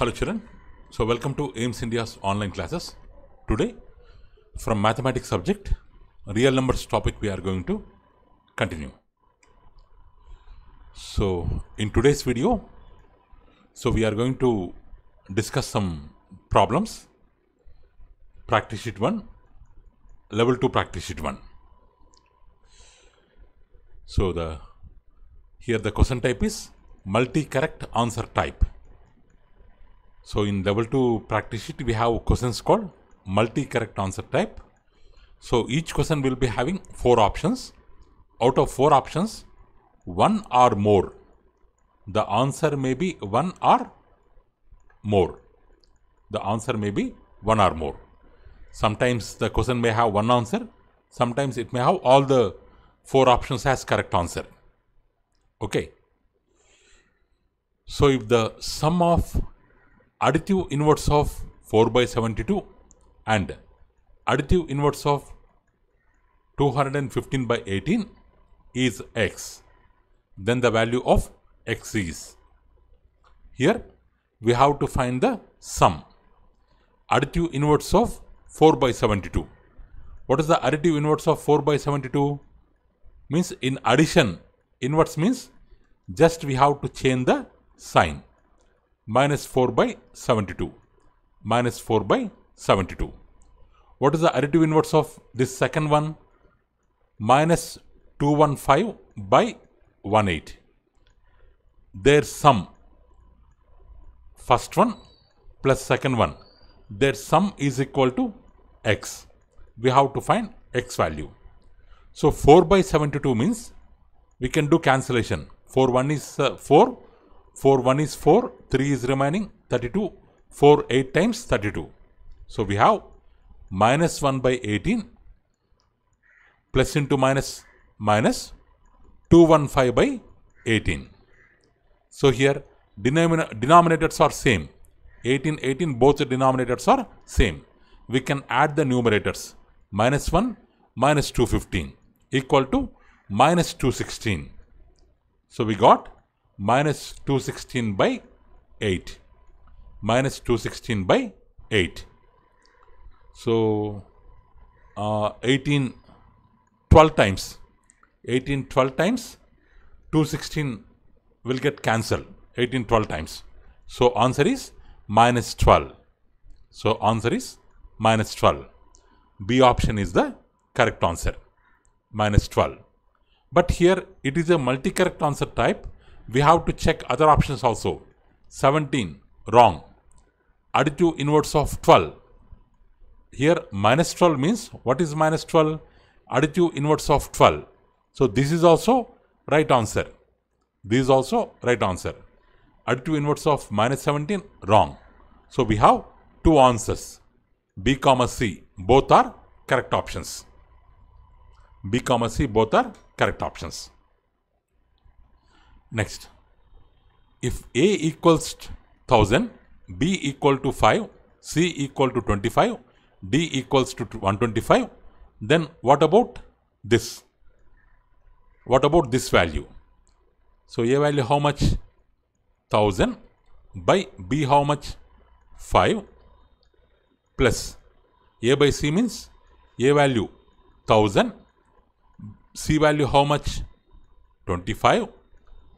Hello children. So welcome to AIMS India's online classes. Today from mathematics subject, real numbers topic we are going to continue. So in today's video, so we are going to discuss some problems, practice sheet 1, level 2 practice sheet 1. So the here the question type is multi-correct answer type. So in level 2 practice sheet, we have questions called multi-correct answer type. So each question will be having four options. Out of four options, one or more. The answer may be one or more. The answer may be one or more. Sometimes the question may have one answer. Sometimes it may have all the four options as correct answer. Okay. So if the sum of additive inverse of 4 by 72 and additive inverse of 215 by 18 is x. Then the value of x is. Here we have to find the sum. Additive inverse of 4 by 72. What is the additive inverse of 4 by 72? Means in addition, inverse means just we have to change the sign minus 4 by 72. Minus 4 by 72. What is the additive inverse of this second one? Minus 215 by 18. Their sum, first one plus second one, their sum is equal to x. We have to find x value. So 4 by 72 means we can do cancellation. 4 1 is uh, 4, 4 1 is 4 3 is remaining 32 4 8 times 32 so we have minus 1 by 18 plus into minus minus 215 by 18 so here denominators are same 18 18 both the denominators are same we can add the numerators minus 1 minus 215 equal to minus 216 so we got minus 216 by 8 minus 216 by 8 so uh, 18 12 times 18 12 times 216 will get cancelled 18 12 times so answer is minus 12 so answer is minus 12 b option is the correct answer minus 12 but here it is a multi correct answer type we have to check other options also. 17, wrong. Additive inverse of 12. Here minus 12 means, what is minus 12? Additive inverse of 12. So this is also right answer. This is also right answer. Additive inverse of minus 17, wrong. So we have two answers. B comma C, both are correct options. B comma C, both are correct options. Next, if A equals 1000, B equal to 5, C equal to 25, D equals to 125, then what about this? What about this value? So, A value how much? 1000 by B how much? 5 plus A by C means A value 1000, C value how much? 25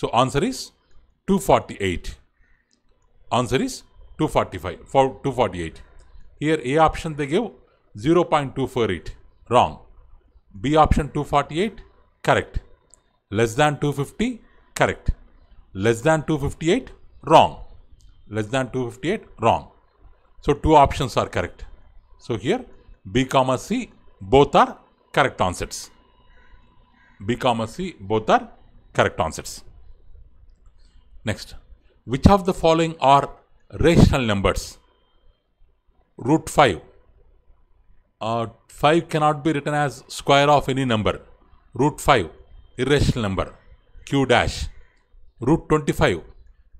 So, answer is 248. Answer is 245, for 248. Here A option they give 0 0.248, wrong. B option 248, correct. Less than 250, correct. Less than 258, wrong. Less than 258, wrong. So, two options are correct. So, here B comma C both are correct answers. B comma C both are correct answers. Next, which of the following are rational numbers? Root 5. Uh, 5 cannot be written as square of any number. Root 5, irrational number, q dash. Root 25,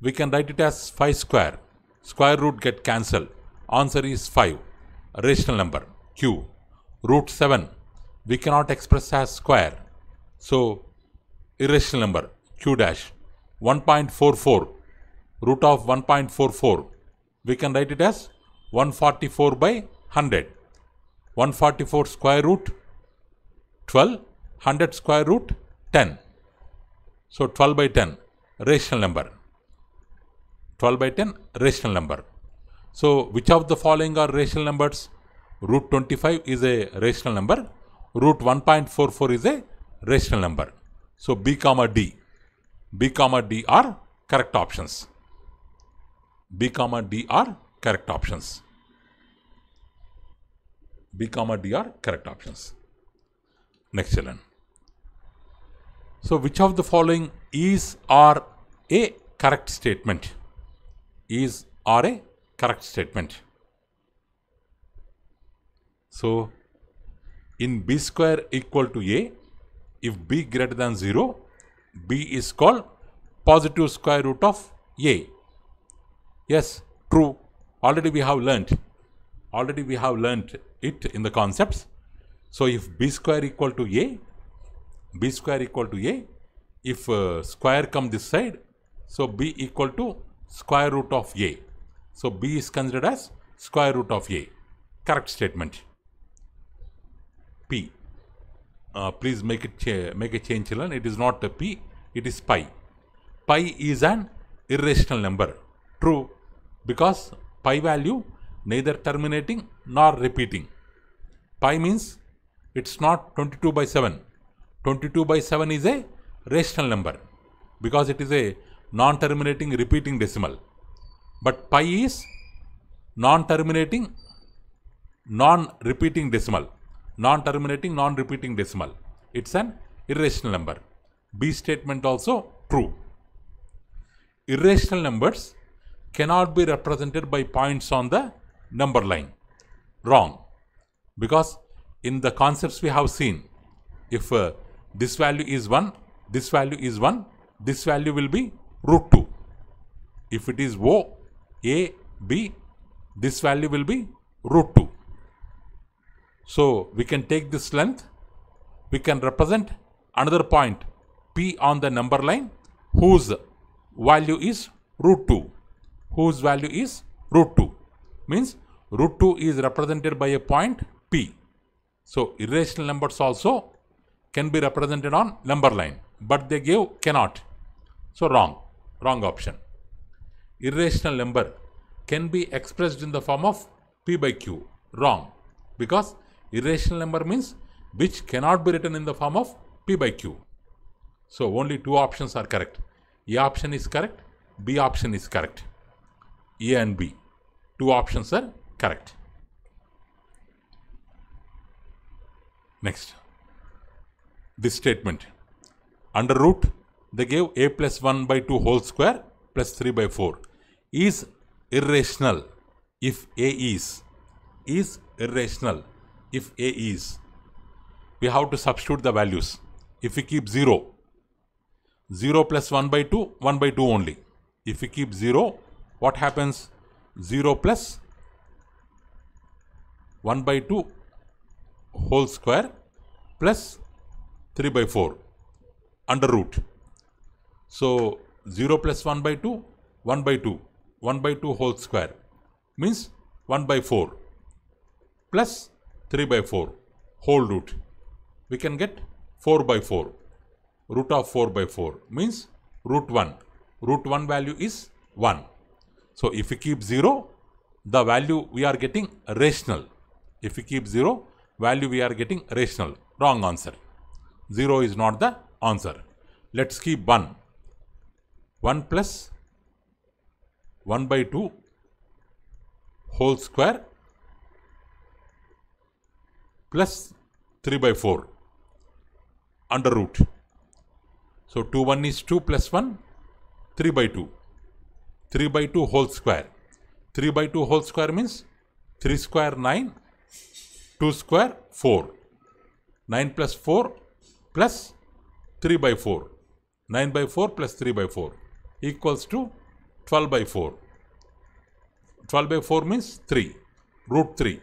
we can write it as 5 square. Square root get cancelled. Answer is 5, rational number, q. Root 7, we cannot express as square. So, irrational number, q dash 1.44 root of 1.44 we can write it as 144 by 100 144 square root 12 100 square root 10 so 12 by 10 rational number 12 by 10 rational number so which of the following are rational numbers root 25 is a rational number root 1.44 is a rational number so b comma d B comma D are correct options. B comma D are correct options. B comma D are correct options. Next children. So which of the following is or a correct statement? Is or a correct statement? So in B square equal to A, if B greater than 0, B is called positive square root of A. Yes, true. Already we have learnt. Already we have learnt it in the concepts. So, if B square equal to A, B square equal to A, if uh, square come this side, so B equal to square root of A. So, B is considered as square root of A. Correct statement. P. Uh, please make it make a change, children. It is not a P it is pi. Pi is an irrational number. True, because pi value neither terminating nor repeating. Pi means it's not 22 by 7. 22 by 7 is a rational number because it is a non-terminating repeating decimal. But pi is non-terminating, non-repeating decimal. Non-terminating, non-repeating decimal. It's an irrational number. B statement also true. Irrational numbers cannot be represented by points on the number line. Wrong. Because in the concepts we have seen, if uh, this value is 1, this value is 1, this value will be root 2. If it is O, A, B, this value will be root 2. So, we can take this length, we can represent another point p on the number line whose value is root 2. Whose value is root 2 means root 2 is represented by a point p. So irrational numbers also can be represented on number line but they give cannot. So wrong, wrong option. Irrational number can be expressed in the form of p by q. Wrong because irrational number means which cannot be written in the form of p by q. So only two options are correct. A option is correct, B option is correct. A and B. Two options are correct. Next, this statement. Under root, they gave a plus 1 by 2 whole square plus 3 by 4 is irrational if a is. Is irrational if a is. We have to substitute the values. If we keep 0, 0 plus 1 by 2, 1 by 2 only. If we keep 0, what happens? 0 plus 1 by 2 whole square plus 3 by 4 under root. So 0 plus 1 by 2, 1 by 2, 1 by 2 whole square means 1 by 4 plus 3 by 4 whole root. We can get 4 by 4 root of 4 by 4 means root 1. Root 1 value is 1. So if we keep 0, the value we are getting rational. If we keep 0, value we are getting rational. Wrong answer. 0 is not the answer. Let's keep 1. 1 plus 1 by 2 whole square plus 3 by 4 under root so 2 1 is 2 plus 1, 3 by 2. 3 by 2 whole square. 3 by 2 whole square means 3 square 9, 2 square 4. 9 plus 4 plus 3 by 4. 9 by 4 plus 3 by 4 equals to 12 by 4. 12 by 4 means 3, root 3.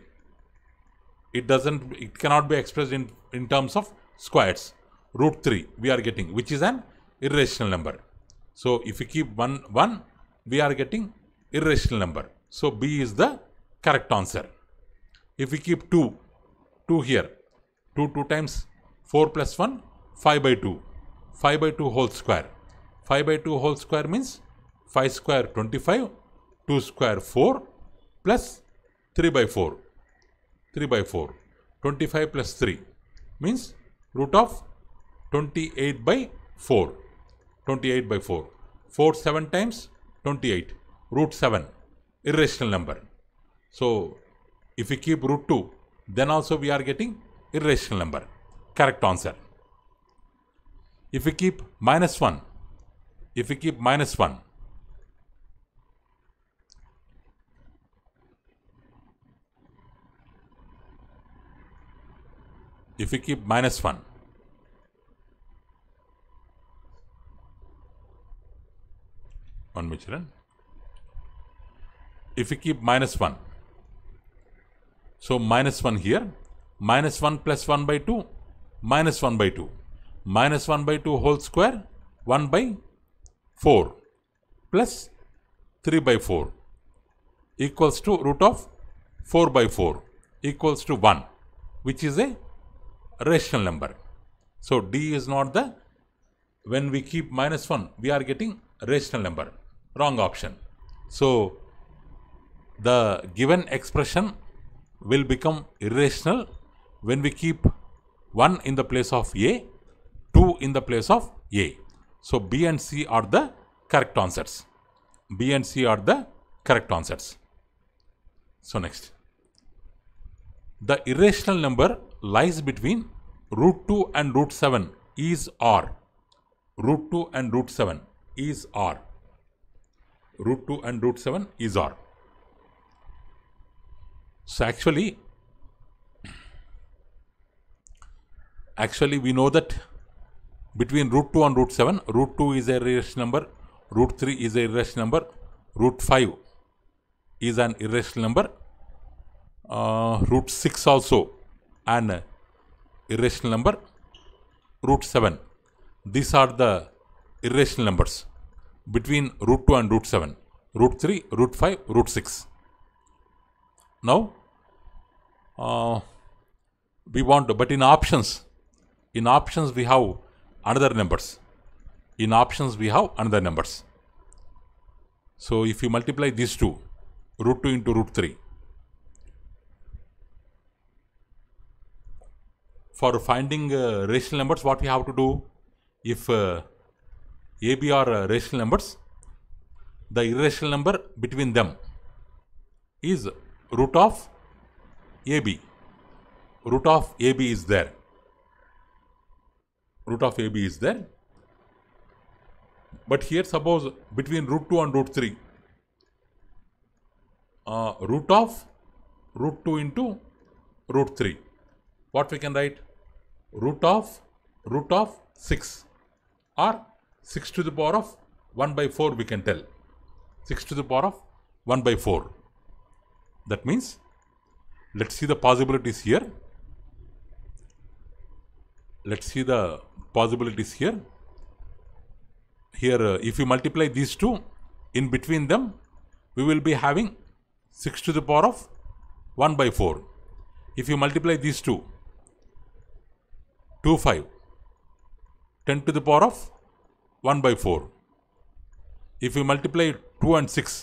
It doesn't, it cannot be expressed in, in terms of squares root 3 we are getting which is an irrational number. So if we keep 1 1 we are getting irrational number. So B is the correct answer. If we keep 2 2 here 2 2 times 4 plus 1 5 by 2 5 by 2 whole square 5 by 2 whole square means 5 square 25 2 square 4 plus 3 by 4 3 by 4 25 plus 3 means root of 28 by 4. 28 by 4. 4 7 times 28. Root 7. Irrational number. So, if we keep root 2, then also we are getting irrational number. Correct answer. If we keep minus 1, if we keep minus 1, if we keep minus 1, one Michelin. If we keep minus 1, so minus 1 here, minus 1 plus 1 by 2, minus 1 by 2, minus 1 by 2 whole square, 1 by 4 plus 3 by 4 equals to root of 4 by 4 equals to 1 which is a rational number. So D is not the when we keep minus 1 we are getting rational number wrong option. So, the given expression will become irrational when we keep 1 in the place of A, 2 in the place of A. So, B and C are the correct answers. B and C are the correct answers. So, next. The irrational number lies between root 2 and root 7 is R. Root 2 and root 7 is R root 2 and root 7 is R. So actually, actually we know that between root 2 and root 7, root 2 is a irrational number, root 3 is a irrational number, root 5 is an irrational number, uh, root 6 also an irrational number, root 7. These are the irrational numbers between root 2 and root 7, root 3, root 5, root 6. Now, uh, we want, but in options, in options we have another numbers. In options we have another numbers. So if you multiply these two, root 2 into root 3, for finding uh, rational numbers, what we have to do if uh, AB are rational numbers, the irrational number between them is root of AB. Root of AB is there. Root of AB is there. But here suppose between root 2 and root 3, uh, root of root 2 into root 3. What we can write? Root of root of 6 or 6 to the power of 1 by 4 we can tell. 6 to the power of 1 by 4. That means, let's see the possibilities here. Let's see the possibilities here. Here, uh, if you multiply these two, in between them, we will be having 6 to the power of 1 by 4. If you multiply these two, 2, 5, 10 to the power of 1 by 4. If we multiply 2 and 6,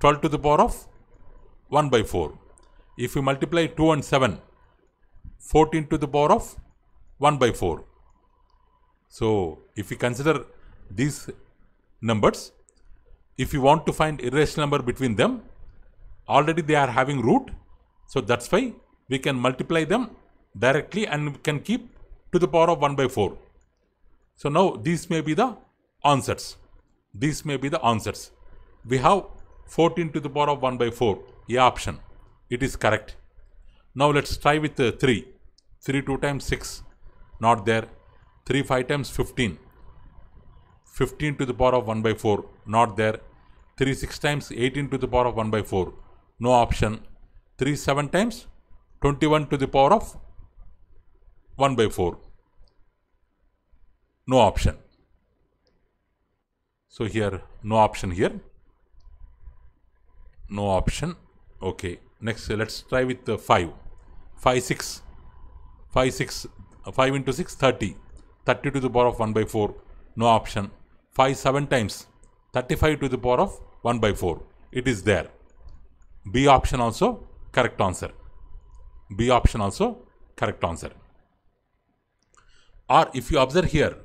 12 to the power of 1 by 4. If we multiply 2 and 7, 14 to the power of 1 by 4. So, if we consider these numbers, if you want to find irrational number between them, already they are having root. So, that's why we can multiply them directly and we can keep to the power of 1 by 4. So now these may be the answers. These may be the answers. We have 14 to the power of 1 by 4. A option. It is correct. Now let's try with uh, 3. 3 2 times 6. Not there. 3 5 times 15. 15 to the power of 1 by 4. Not there. 3 6 times 18 to the power of 1 by 4. No option. 3 7 times 21 to the power of 1 by 4 no option. So here no option here. No option. Okay. Next let's try with uh, 5. 5, 6. 5, 6. 5 into 6, 30. 30 to the power of 1 by 4. No option. 5, 7 times. 35 to the power of 1 by 4. It is there. B option also correct answer. B option also correct answer. Or if you observe here,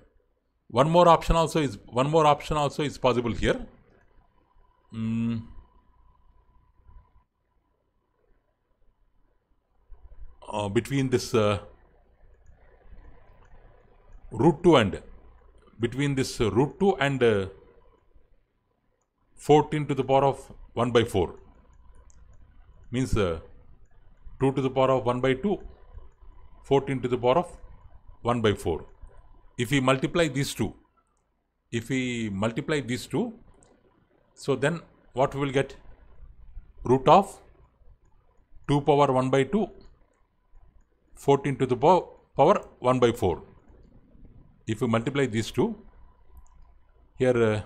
one more option also is one more option also is possible here mm. uh, between this uh, root 2 and between this uh, root 2 and uh, 14 to the power of 1 by 4 means uh, 2 to the power of 1 by 2 14 to the power of 1 by 4 if we multiply these two, if we multiply these two, so then what we will get? Root of 2 power 1 by 2, 14 to the power 1 by 4. If we multiply these two, here uh,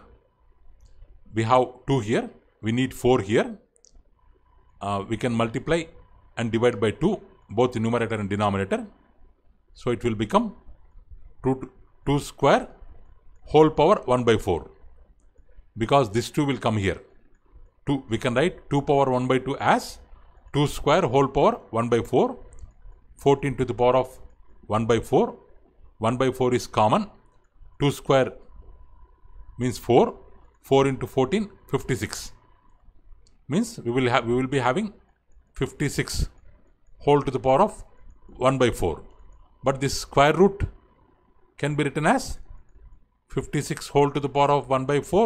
we have 2 here, we need 4 here. Uh, we can multiply and divide by 2, both numerator and denominator. So it will become 2 2 square whole power 1 by 4 because this 2 will come here. 2 We can write 2 power 1 by 2 as 2 square whole power 1 by 4 14 to the power of 1 by 4 1 by 4 is common 2 square means 4 4 into 14 56 means we will have we will be having 56 whole to the power of 1 by 4 but this square root can be written as 56 whole to the power of 1 by 4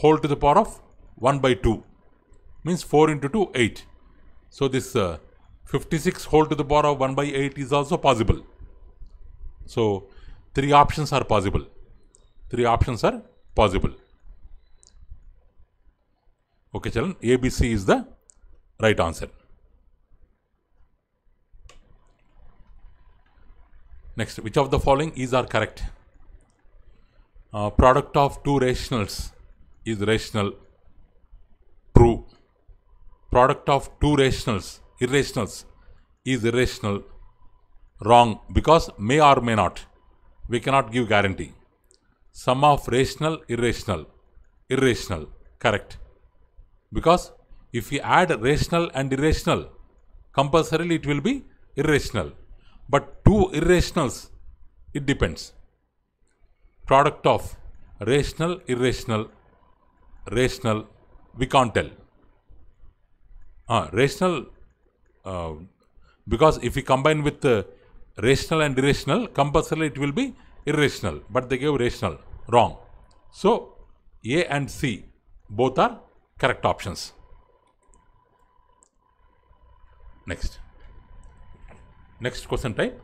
whole to the power of 1 by 2 means 4 into 2 8 so this uh, 56 whole to the power of 1 by 8 is also possible so three options are possible three options are possible okay chalan abc is the right answer Next, which of the following is are correct? Uh, product of two rationals is rational. True. Product of two rationals, irrationals, is irrational. Wrong, because may or may not. We cannot give guarantee. Sum of rational, irrational. Irrational, correct. Because if we add rational and irrational, compulsorily it will be irrational. But two irrationals, it depends. Product of rational, irrational, rational, we can't tell. Ah, rational, uh, because if we combine with uh, rational and irrational, compulsorily it will be irrational. But they gave rational, wrong. So, A and C, both are correct options. Next. Next question type,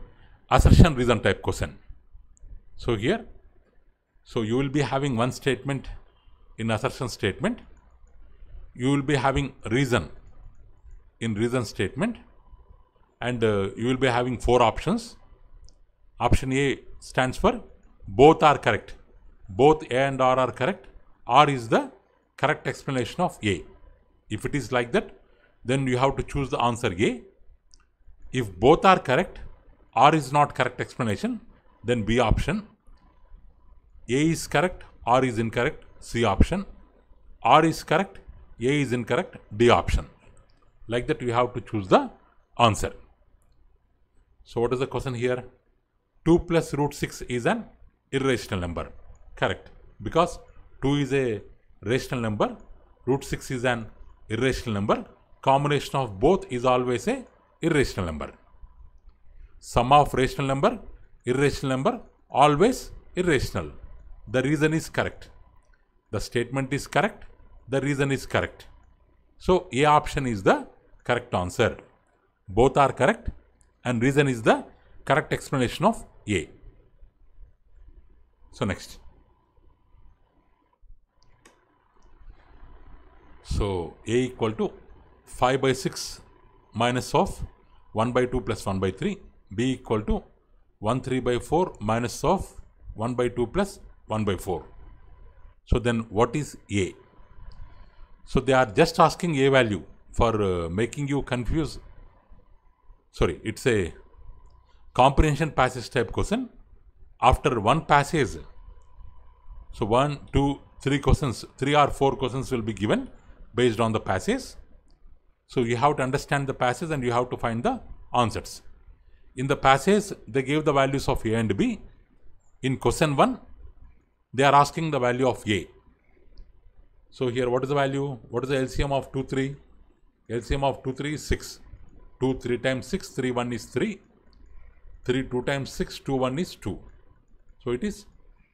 assertion reason type question. So here, so you will be having one statement in assertion statement. You will be having reason in reason statement and uh, you will be having four options. Option A stands for both are correct. Both A and R are correct. R is the correct explanation of A. If it is like that, then you have to choose the answer A if both are correct, R is not correct explanation, then B option. A is correct, R is incorrect, C option. R is correct, A is incorrect, D option. Like that you have to choose the answer. So what is the question here? 2 plus root 6 is an irrational number. Correct. Because 2 is a rational number, root 6 is an irrational number. Combination of both is always a irrational number. Sum of rational number, irrational number, always irrational. The reason is correct. The statement is correct. The reason is correct. So, A option is the correct answer. Both are correct and reason is the correct explanation of A. So, next. So, A equal to 5 by 6 minus of 1 by 2 plus 1 by 3 b equal to 1 3 by 4 minus of 1 by 2 plus 1 by 4. So then what is a? So they are just asking a value for uh, making you confuse. Sorry, it's a comprehension passage type question. After one passage, so one, two, three questions, three or four questions will be given based on the passage. So you have to understand the passage and you have to find the answers. In the passage, they gave the values of A and B. In question 1, they are asking the value of A. So here, what is the value? What is the LCM of 2, 3? LCM of 2, 3 is 6. 2, 3 times 6, 3, 1 is 3. 3, 2 times 6, 2, 1 is 2. So it is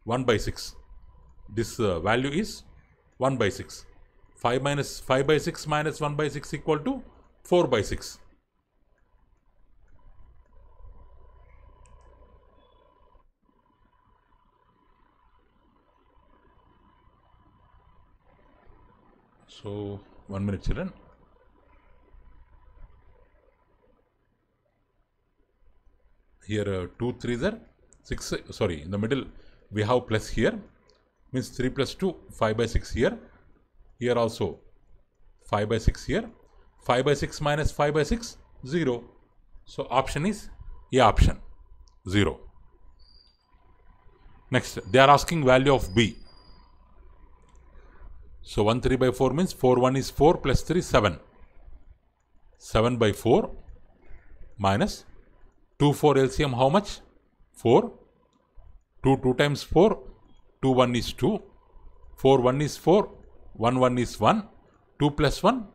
1 by 6. This uh, value is 1 by 6. 5 minus 5 by 6 minus 1 by 6 equal to 4 by 6. So, one minute children. Here uh, 2, 3 there, 6, uh, sorry, in the middle we have plus here, means 3 plus 2, 5 by 6 here, here also 5 by 6 here 5 by 6 minus 5 by 6 0 so option is a option 0 next they are asking value of b so 1 3 by 4 means 4 1 is 4 plus 3 7 7 by 4 minus 2 4 LCM how much 4 2 2 times 4 2 1 is 2 4 1 is 4 1 1 is 1, 2 plus 1,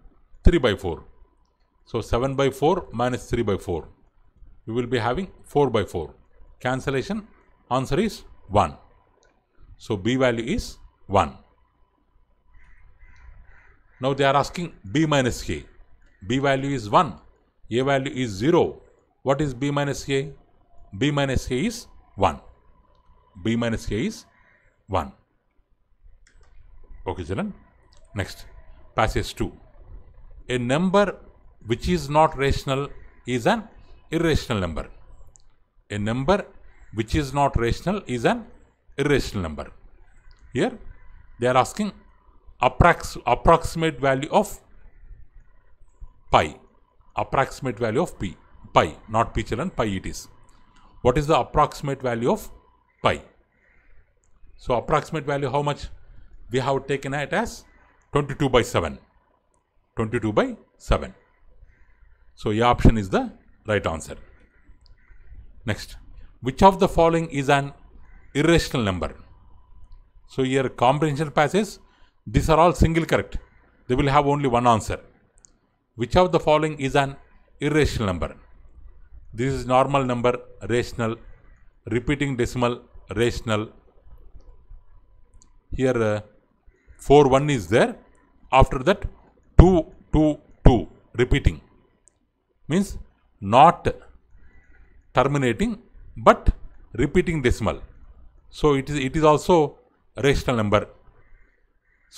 3 by 4. So 7 by 4 minus 3 by 4. We will be having 4 by 4. Cancellation answer is 1. So B value is 1. Now they are asking B minus a. B value is 1. A value is 0. What is B minus a? B minus a is one B minus a is 1. B minus K is 1. Okay, children. Next, passage 2. A number which is not rational is an irrational number. A number which is not rational is an irrational number. Here they are asking approx approximate value of pi. Approximate value of p. Pi, not p children, pi it is. What is the approximate value of pi? So approximate value how much? We have taken it as 22 by 7. 22 by 7. So, A option is the right answer. Next, which of the following is an irrational number? So, here comprehension passes, these are all single correct. They will have only one answer. Which of the following is an irrational number? This is normal number, rational, repeating decimal, rational. Here uh, 4 1 is there, after that 2, 2, 2 repeating means not terminating but repeating decimal. So it is, it is also rational number.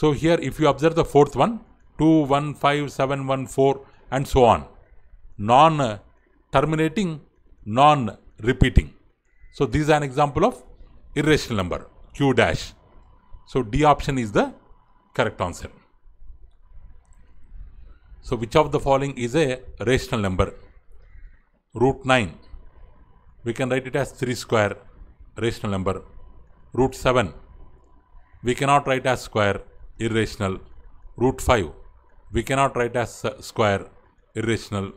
So here if you observe the fourth one 2, 1, 5, 7, 1, 4 and so on. Non terminating, non repeating. So this is an example of irrational number q dash. So D option is the correct answer. So which of the following is a rational number? Root 9. We can write it as 3 square, rational number. Root 7. We cannot write as square, irrational. Root 5. We cannot write as square, irrational.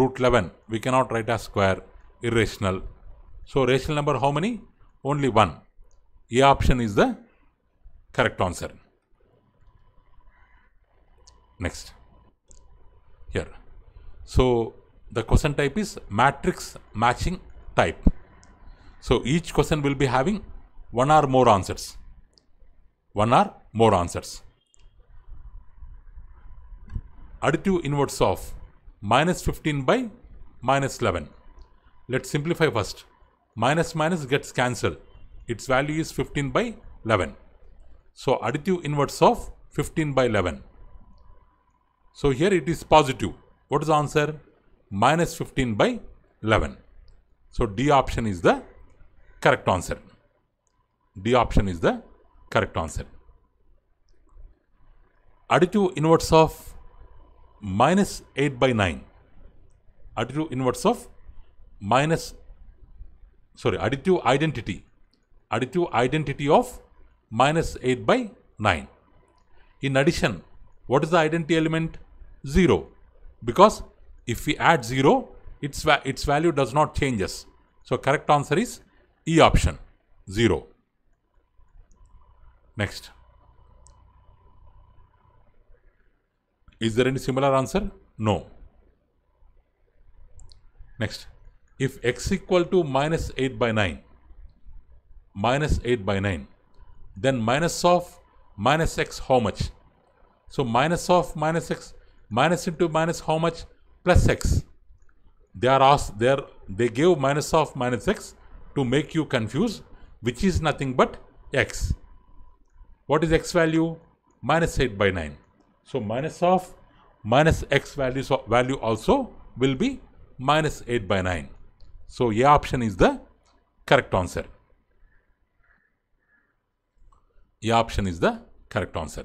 Root 11. We cannot write as square, irrational. So rational number how many? Only 1. A option is the correct answer. Next. So the question type is matrix matching type. So each question will be having one or more answers. One or more answers. Additive inverse of minus 15 by minus 11. Let's simplify first. Minus minus gets cancelled. Its value is 15 by 11. So additive inverse of 15 by 11. So here it is positive. What is the answer? Minus 15 by 11. So D option is the correct answer. D option is the correct answer. Additive inverse of minus 8 by 9. Additive inverse of minus, sorry, additive identity. Additive identity of minus 8 by 9. In addition, what is the identity element? 0 because if we add 0, its, va its value does not changes. So correct answer is E option, 0. Next. Is there any similar answer? No. Next. If x equal to minus 8 by 9, minus 8 by 9, then minus of minus x how much? So minus of minus x minus into minus how much? Plus x. They are asked there, they gave minus of minus x to make you confuse, which is nothing but x. What is x value? Minus 8 by 9. So minus of minus x value, so value also will be minus 8 by 9. So A option is the correct answer. A option is the correct answer.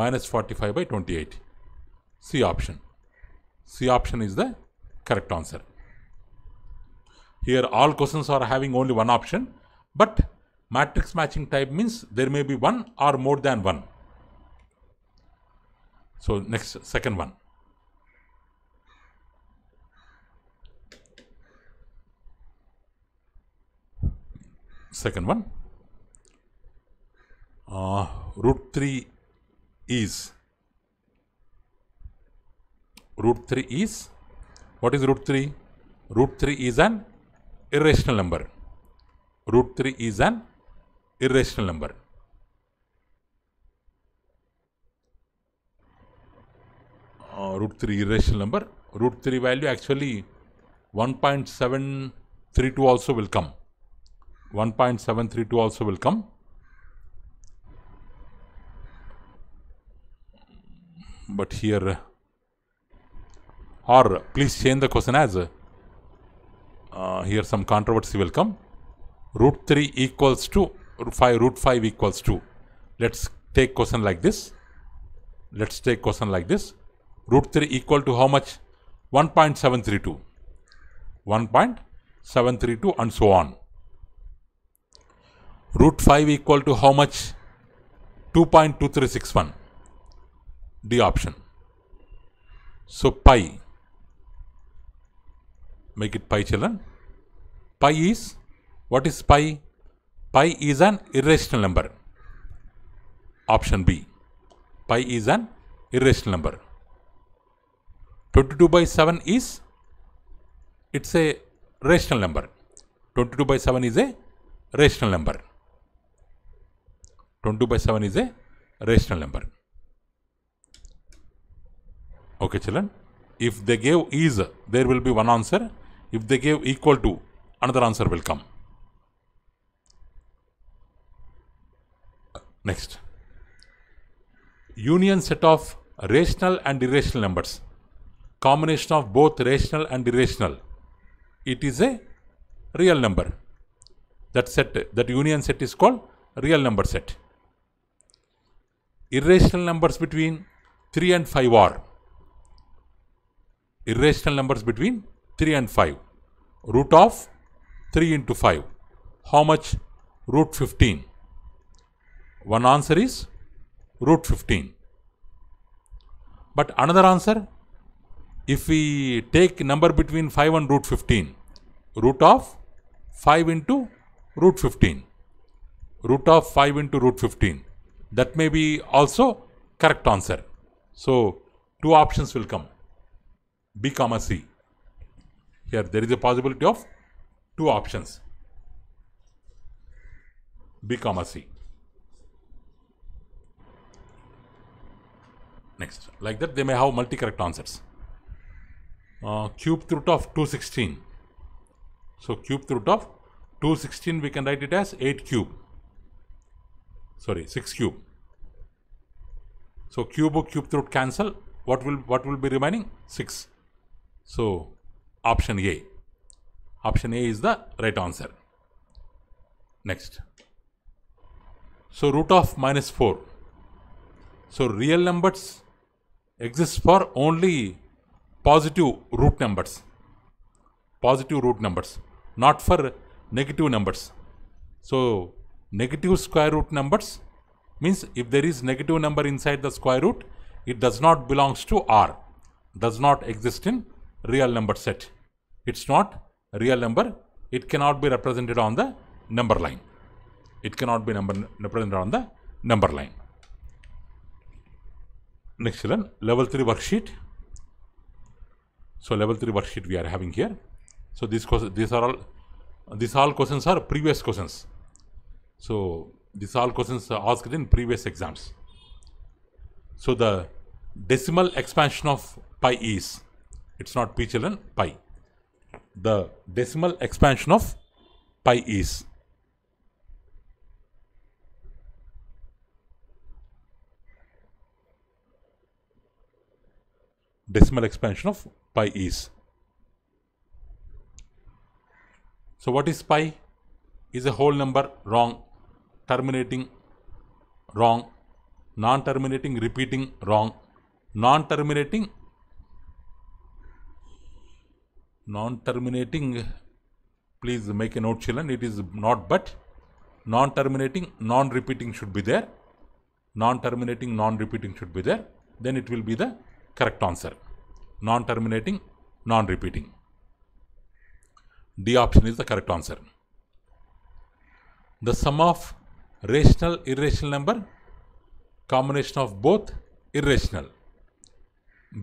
minus 45 by 28. C option. C option is the correct answer. Here all questions are having only one option, but matrix matching type means there may be one or more than one. So next second one. Second one. Uh, root 3 is root 3 is what is root 3 root 3 is an irrational number root 3 is an irrational number uh, root 3 irrational number root 3 value actually 1.732 also will come 1.732 also will come but here or please change the question as uh, here some controversy will come root 3 equals to 5 root 5 equals to let's take question like this let's take question like this root 3 equal to how much 1.732 1.732 and so on root 5 equal to how much 2.2361 D option. So pi, make it pi children. Pi is, what is pi? Pi is an irrational number. Option B. Pi is an irrational number. 22 by 7 is, it's a rational number. 22 by 7 is a rational number. 22 by 7 is a rational number. Okay, children. If they gave is, there will be one answer. If they gave equal to, another answer will come. Next. Union set of rational and irrational numbers. Combination of both rational and irrational. It is a real number. That set, that union set is called real number set. Irrational numbers between 3 and 5 are irrational numbers between 3 and 5. Root of 3 into 5. How much? Root 15. One answer is root 15. But another answer, if we take number between 5 and root 15, root of 5 into root 15. Root of 5 into root 15. That may be also correct answer. So, two options will come. B comma C. Here there is a possibility of two options B comma C. Next, like that they may have multi-correct answers. Uh, root of 216. So cube root of 216 we can write it as 8 cube. Sorry, 6 cube. So cube cube root cancel. What will what will be remaining? 6. So, option A. Option A is the right answer. Next. So, root of minus 4. So, real numbers exist for only positive root numbers. Positive root numbers. Not for negative numbers. So, negative square root numbers means if there is negative number inside the square root, it does not belongs to R. Does not exist in real number set. It's not real number. It cannot be represented on the number line. It cannot be number represented on the number line. Next one, level 3 worksheet. So level 3 worksheet we are having here. So these these are all these all questions are previous questions. So these all questions are asked in previous exams. So the decimal expansion of pi is it's not p children, pi. The decimal expansion of pi is. decimal expansion of pi is. So what is pi? Is a whole number wrong, terminating wrong, non-terminating repeating wrong, non-terminating non-terminating please make a note children it is not but non-terminating non-repeating should be there non-terminating non-repeating should be there then it will be the correct answer non-terminating non-repeating D option is the correct answer the sum of rational irrational number combination of both irrational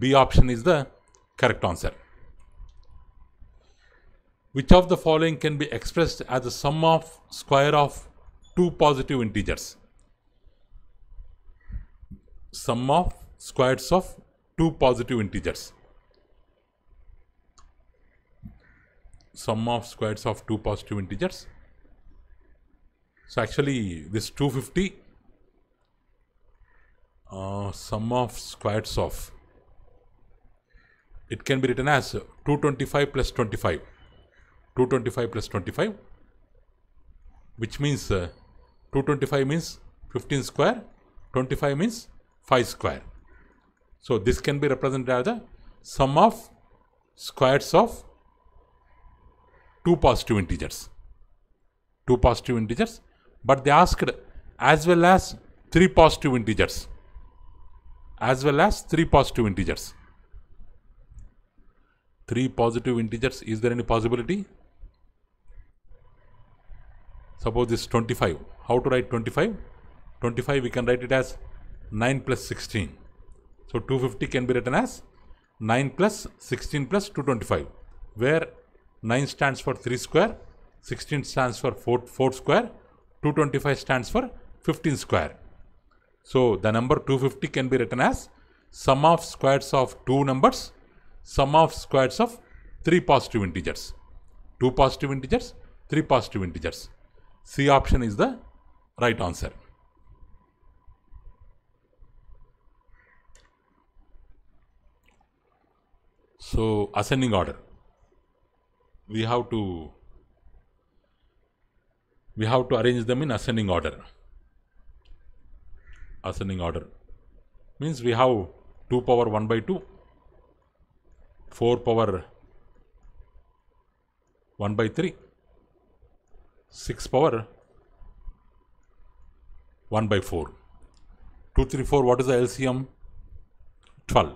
B option is the correct answer which of the following can be expressed as the sum of square of two positive integers? Sum of squares of two positive integers. Sum of squares of two positive integers. So actually this 250 uh, sum of squares of it can be written as 225 plus 25 225 plus 25 which means uh, 225 means 15 square 25 means 5 square so this can be represented as the sum of squares of two positive integers two positive integers but they asked as well as three positive integers as well as three positive integers three positive integers is there any possibility Suppose this 25. How to write 25? 25 we can write it as 9 plus 16. So 250 can be written as 9 plus 16 plus 225 where 9 stands for 3 square, 16 stands for 4, 4 square, 225 stands for 15 square. So the number 250 can be written as sum of squares of two numbers, sum of squares of three positive integers. Two positive integers, three positive integers. C option is the right answer. So, ascending order. We have to we have to arrange them in ascending order. Ascending order means we have 2 power 1 by 2, 4 power 1 by 3, 6 power 1 by 4. 4 what is the LCM? 12.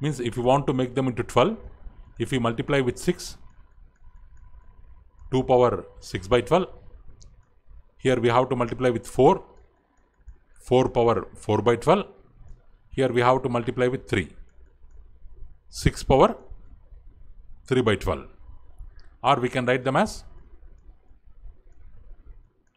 Means if you want to make them into 12, if you multiply with 6, 2 power 6 by 12. Here we have to multiply with 4, 4 power 4 by 12. Here we have to multiply with 3, 6 power 3 by 12. Or we can write them as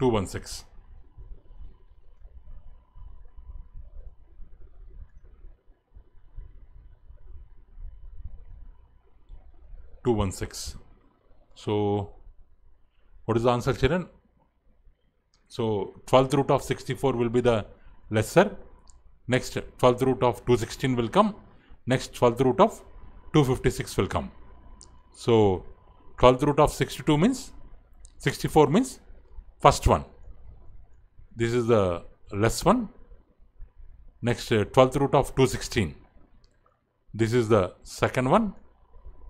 216. Two one six. So, what is the answer, children? So, 12th root of 64 will be the lesser. Next, 12th root of 216 will come. Next, 12th root of 256 will come. So, 12th root of 62 means 64 means first one. This is the less one. Next, 12th uh, root of 216. This is the second one.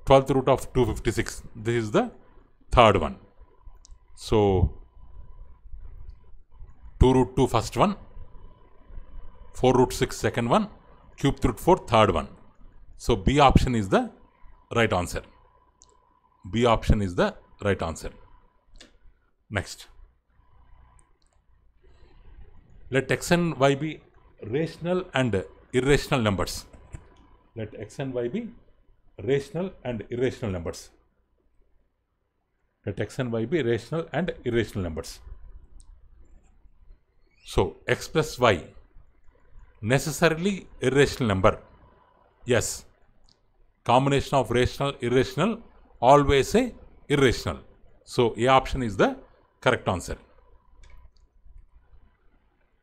12th root of 256. This is the third one. So, 2 root 2 first one, 4 root 6 second one, Cube root 4 third one. So, B option is the right answer. B option is the right answer. Next. Let x and y be rational and irrational numbers. Let x and y be rational and irrational numbers. Let x and y be rational and irrational numbers. So, x plus y, necessarily irrational number. Yes, combination of rational, irrational, always a irrational. So, A option is the correct answer.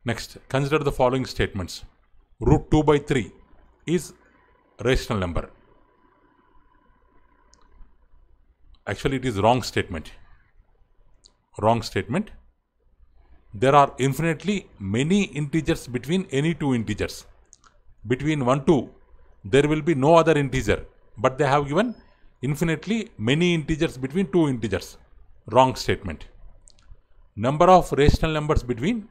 Next, consider the following statements. Root 2 by 3 is rational number. Actually, it is wrong statement. Wrong statement. There are infinitely many integers between any two integers. Between 1 two, there will be no other integer. But they have given infinitely many integers between two integers. Wrong statement. Number of rational numbers between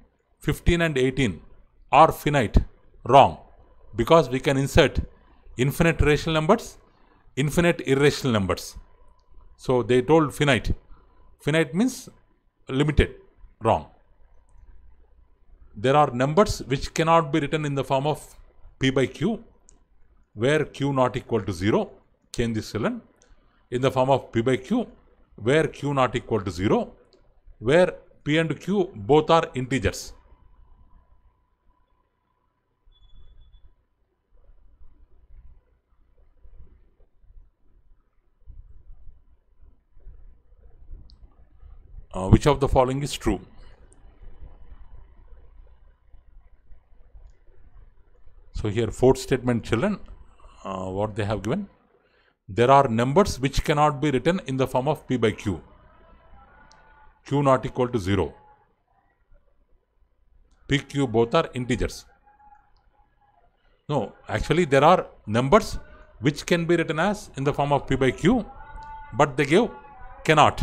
15 and 18 are finite, wrong, because we can insert infinite rational numbers, infinite irrational numbers. So they told finite. Finite means limited, wrong. There are numbers which cannot be written in the form of p by q, where q not equal to 0, change this ln, in the form of p by q, where q not equal to 0, where p and q both are integers. uh, which of the following is true? So here fourth statement children, uh, what they have given? There are numbers which cannot be written in the form of P by Q. Q not equal to 0. P, Q both are integers. No, actually there are numbers which can be written as in the form of P by Q, but they give cannot.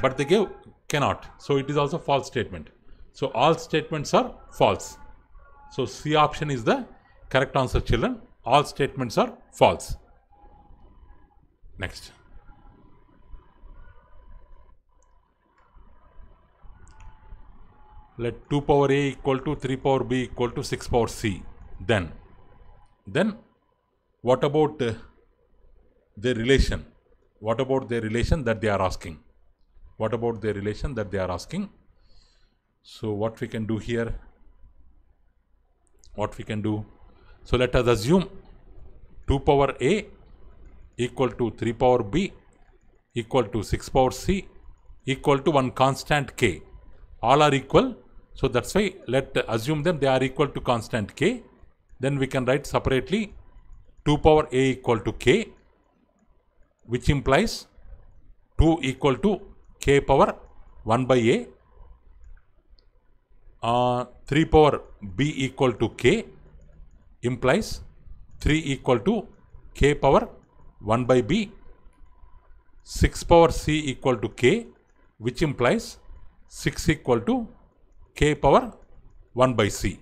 but they gave cannot. So it is also false statement. So all statements are false. So C option is the correct answer children. All statements are false. Next. Let 2 power A equal to 3 power B equal to 6 power C. Then, then what about uh, relation? What about the relation that they are asking? What about the relation that they are asking? So what we can do here? What we can do? So let us assume 2 power A equal to 3 power B equal to 6 power C equal to one constant K. All are equal. So that's why let assume them they are equal to constant K. Then we can write separately 2 power A equal to K which implies 2 equal to k power 1 by a uh, 3 power b equal to k implies 3 equal to k power 1 by b 6 power c equal to k which implies 6 equal to k power 1 by c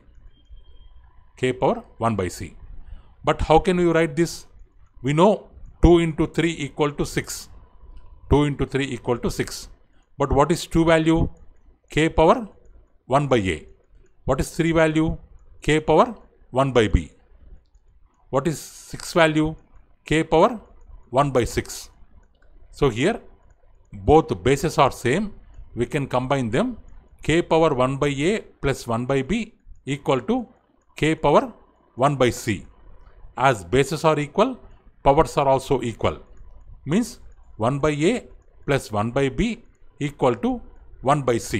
k power 1 by c but how can we write this we know 2 into 3 equal to 6 2 into 3 equal to 6. But what is 2 value? k power 1 by a. What is 3 value? k power 1 by b. What is 6 value? k power 1 by 6. So here both bases are same. We can combine them k power 1 by a plus 1 by b equal to k power 1 by c. As bases are equal, powers are also equal. Means 1 by A plus 1 by B equal to 1 by C.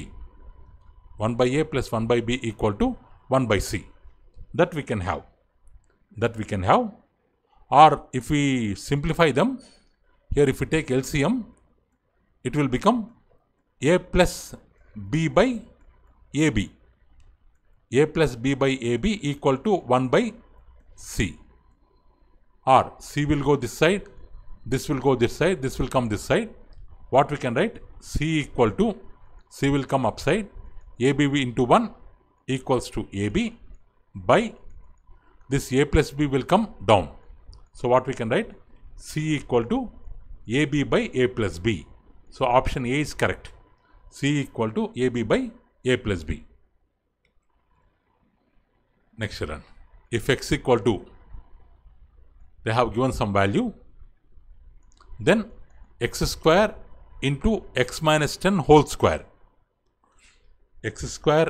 1 by A plus 1 by B equal to 1 by C. That we can have. That we can have. Or if we simplify them, here if we take LCM, it will become A plus B by AB. A plus B by AB equal to 1 by C. Or C will go this side, this will go this side, this will come this side. What we can write? C equal to, C will come upside, ABV into 1 equals to AB by this A plus B will come down. So, what we can write? C equal to AB by A plus B. So, option A is correct. C equal to AB by A plus B. Next run. If x equal to, they have given some value then x square into x minus 10 whole square x square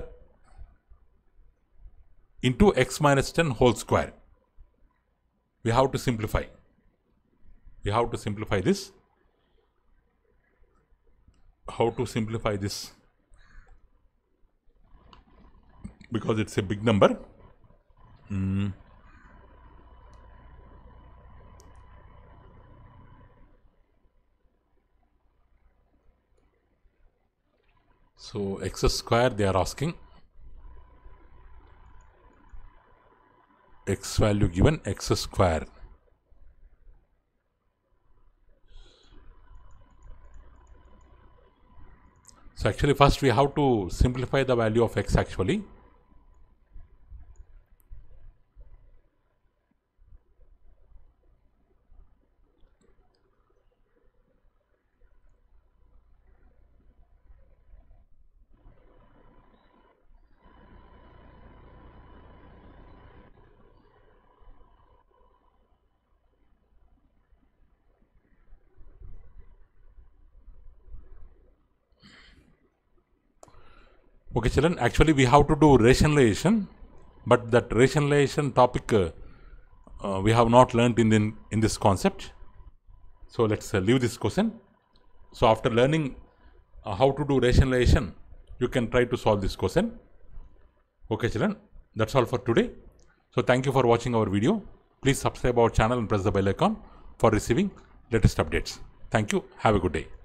into x minus 10 whole square we have to simplify we have to simplify this how to simplify this because it's a big number mm. So x square they are asking x value given x square. So actually first we have to simplify the value of x actually. Okay, children, actually we have to do rationalization, but that rationalization topic uh, uh, we have not learnt in, in, in this concept. So let's uh, leave this question. So after learning uh, how to do rationalization, you can try to solve this question. Okay, children, that's all for today. So thank you for watching our video. Please subscribe our channel and press the bell icon for receiving latest updates. Thank you. Have a good day.